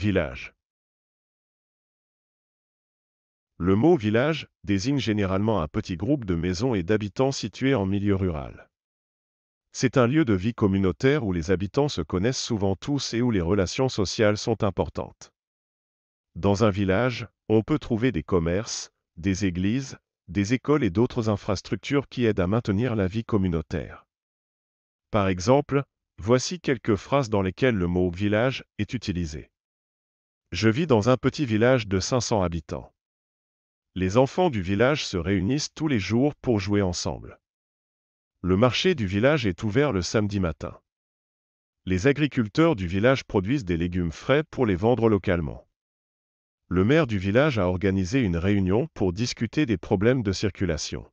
Village. Le mot village désigne généralement un petit groupe de maisons et d'habitants situés en milieu rural. C'est un lieu de vie communautaire où les habitants se connaissent souvent tous et où les relations sociales sont importantes. Dans un village, on peut trouver des commerces, des églises, des écoles et d'autres infrastructures qui aident à maintenir la vie communautaire. Par exemple, voici quelques phrases dans lesquelles le mot village est utilisé. Je vis dans un petit village de 500 habitants. Les enfants du village se réunissent tous les jours pour jouer ensemble. Le marché du village est ouvert le samedi matin. Les agriculteurs du village produisent des légumes frais pour les vendre localement. Le maire du village a organisé une réunion pour discuter des problèmes de circulation.